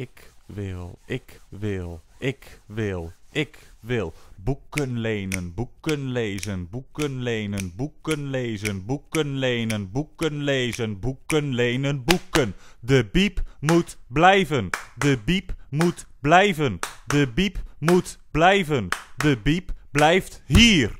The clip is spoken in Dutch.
Ik wil, ik wil, ik wil, ik wil boeken lenen, boeken lezen, boeken lenen, boeken lezen, boeken lenen, boeken lezen, boeken lenen, boeken. De biep moet blijven. De biep moet blijven. De biep moet blijven. De biep blijft hier.